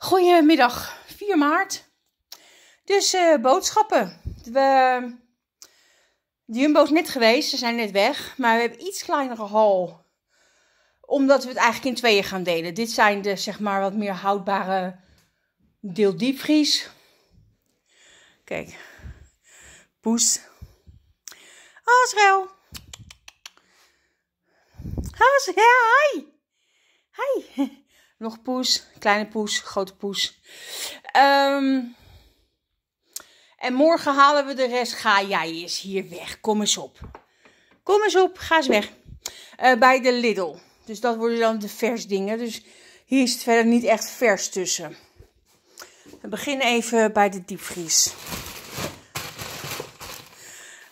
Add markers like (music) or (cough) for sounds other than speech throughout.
Goedemiddag, 4 maart. Dus eh, boodschappen. We, de Jumbo is net geweest, ze zijn net weg. Maar we hebben iets kleinere hal. Omdat we het eigenlijk in tweeën gaan delen. Dit zijn de zeg maar wat meer houdbare deel diepvries. Kijk, poes. Azrael. Azrael, hi. Hi. (laughs) nog poes, kleine poes, grote poes. Ehm, en morgen halen we de rest. Ga jij eens hier weg. Kom eens op. Kom eens op, ga eens weg. Eh, bij de Lidl. Dus dat worden dan de vers dingen. Dus hier is het verder niet echt vers tussen. We beginnen even bij de diepvries.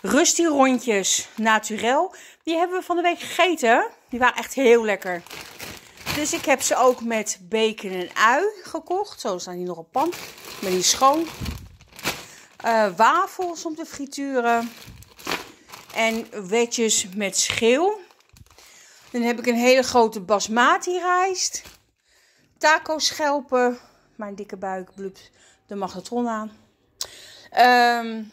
Rusty rondjes, naturel. Die hebben we van de week gegeten. Die waren echt heel lekker. Dus ik heb ze ook met beken en ui gekocht. Zo staan hier nog op pan. Maar die schoon. Uh, wafels om te frituren. En wetjes met schil. Dan heb ik een hele grote basmati rijst. Taco schelpen. Mijn dikke buik blupt de magnetron aan. Um,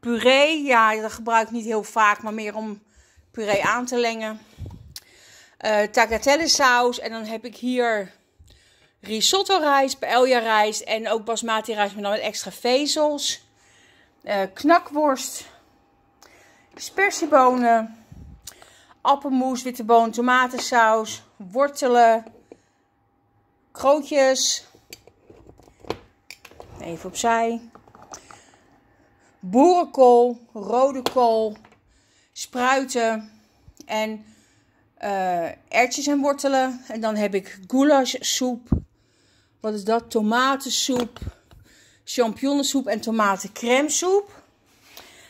puree. Ja, dat gebruik ik niet heel vaak. Maar meer om puree aan te lengen uh, eh, saus. En dan heb ik hier risotto rijst, paella rijst en ook basmati rijst, maar dan met extra vezels. Uh, knakworst, spersiebonen, appelmoes, witte boon, tomatensaus, wortelen, krootjes. Even opzij. Boerenkool, rode kool, spruiten en eh, ertjes en wortelen. En dan heb ik goulashsoep. Wat is dat? Tomatensoep. Champignonsoep en tomatencremesoep.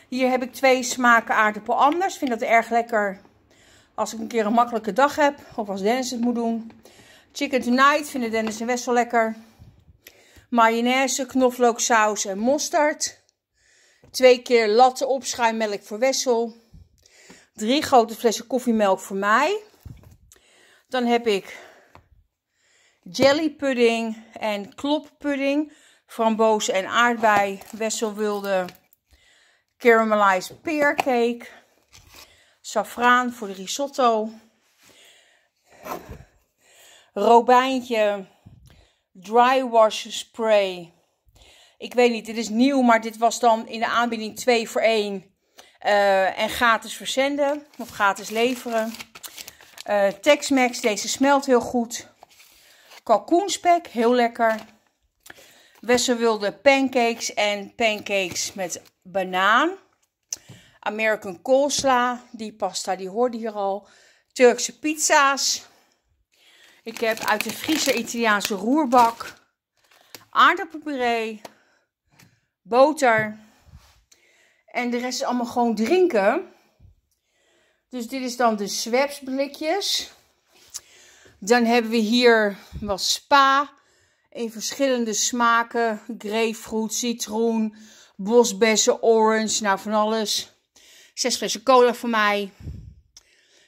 Hier heb ik twee smaken aardappel anders. Vind dat erg lekker als ik een keer een makkelijke dag heb. Of als Dennis het moet doen. Chicken tonight vinden Dennis en Wessel lekker. Mayonaise, knoflooksaus en mosterd. Twee keer latte opschuimmelk voor Wessel drie grote flessen koffiemelk voor mij. Dan heb ik jelly pudding en kloppudding. Framboos en aardbei, Wesselwilde caramelized peercake. Safraan voor de risotto. Robijntje dry wash spray. Ik weet niet, dit is nieuw, maar dit was dan in de aanbieding 2 voor 1. Uh, en gratis verzenden of gratis leveren. Uh, Tex-Mex, deze smelt heel goed. Kalkoenspek, heel lekker. Wessel wilde pancakes en pancakes met banaan. American colesla die pasta die hoorde hier al. Turkse pizza's. Ik heb uit de Friese Italiaanse roerbak. Aardappelpuree. Boter en de rest is allemaal gewoon drinken. Dus dit is dan de Swaps blikjes. Dan hebben we hier wat spa. In verschillende smaken. Grapefruit, citroen, bosbessen, orange. Nou, van alles. Zes flessen cola voor mij.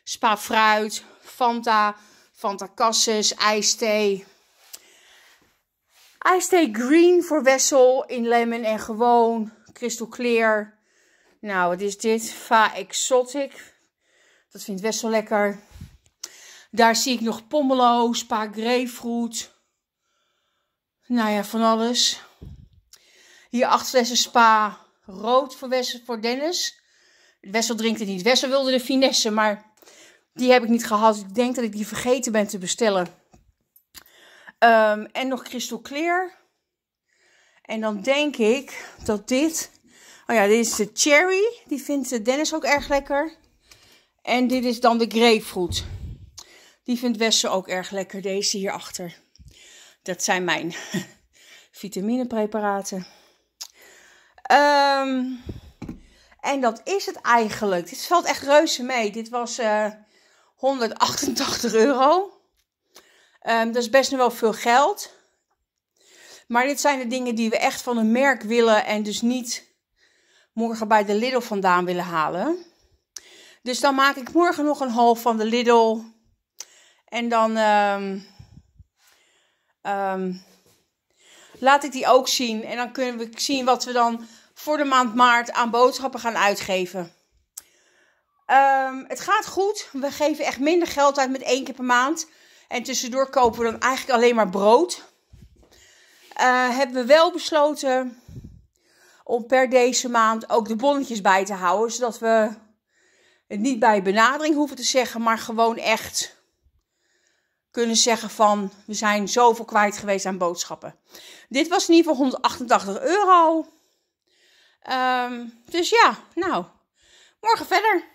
Spa fruit, Fanta, Fanta Cassis, ijsthee. Ijsthee green voor Wessel in lemon en gewoon. Crystal nou, wat is dit? Va Exotic. Dat vindt Wessel lekker. Daar zie ik nog pomelo, spa grapefruit. Nou ja, van alles. Hier acht flessen spa rood voor, Wessel, voor Dennis. Wessel drinkt het niet. Wessel wilde de finesse, maar die heb ik niet gehad. Ik denk dat ik die vergeten ben te bestellen. Ehm, en nog Crystal Clear. En dan denk ik dat dit Oh ja, dit is de cherry. Die vindt eh, Dennis ook erg lekker. En dit is dan de grapefruit. Die vindt Wesse ook erg lekker. Deze hierachter. Dat zijn mijn (laughs) vitaminepreparaten. Ehm, en dat is het eigenlijk. Dit valt echt reuze mee. Dit was 188 eh, euro. Ehm, dat is best nog wel veel geld. Maar dit zijn de dingen die we echt van een merk willen. En dus niet morgen bij de Lidl vandaan willen halen. Dus dan maak ik morgen nog een half van de Lidl. En dan ehm, ehm, laat ik die ook zien. En dan kunnen we zien wat we dan voor de maand maart aan boodschappen gaan uitgeven. Ehm, het gaat goed. We geven echt minder geld uit met één keer per maand. En tussendoor kopen we dan eigenlijk alleen maar brood. Eh, hebben we wel besloten om per deze maand ook de bonnetjes bij te houden. Zodat we het niet bij benadering hoeven te zeggen, maar gewoon echt kunnen zeggen van we zijn zoveel kwijt geweest aan boodschappen. Dit was in ieder geval 188 euro. Ehm, dus ja, nou, morgen verder.